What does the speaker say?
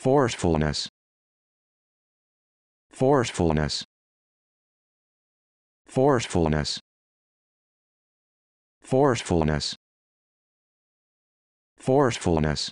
forcefulness forcefulness forcefulness forcefulness forcefulness